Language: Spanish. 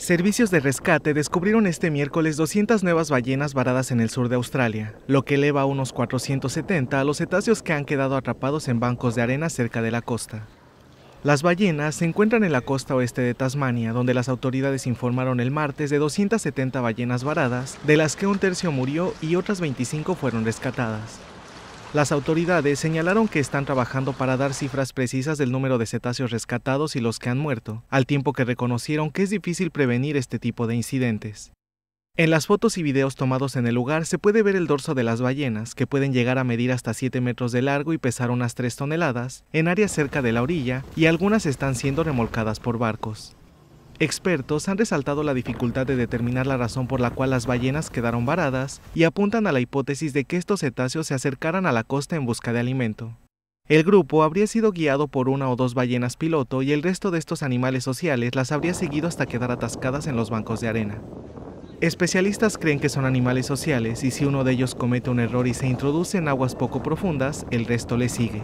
Servicios de rescate descubrieron este miércoles 200 nuevas ballenas varadas en el sur de Australia, lo que eleva a unos 470 a los cetáceos que han quedado atrapados en bancos de arena cerca de la costa. Las ballenas se encuentran en la costa oeste de Tasmania, donde las autoridades informaron el martes de 270 ballenas varadas, de las que un tercio murió y otras 25 fueron rescatadas. Las autoridades señalaron que están trabajando para dar cifras precisas del número de cetáceos rescatados y los que han muerto, al tiempo que reconocieron que es difícil prevenir este tipo de incidentes. En las fotos y videos tomados en el lugar se puede ver el dorso de las ballenas, que pueden llegar a medir hasta 7 metros de largo y pesar unas 3 toneladas, en áreas cerca de la orilla, y algunas están siendo remolcadas por barcos. Expertos han resaltado la dificultad de determinar la razón por la cual las ballenas quedaron varadas y apuntan a la hipótesis de que estos cetáceos se acercaran a la costa en busca de alimento. El grupo habría sido guiado por una o dos ballenas piloto y el resto de estos animales sociales las habría seguido hasta quedar atascadas en los bancos de arena. Especialistas creen que son animales sociales y si uno de ellos comete un error y se introduce en aguas poco profundas, el resto le sigue.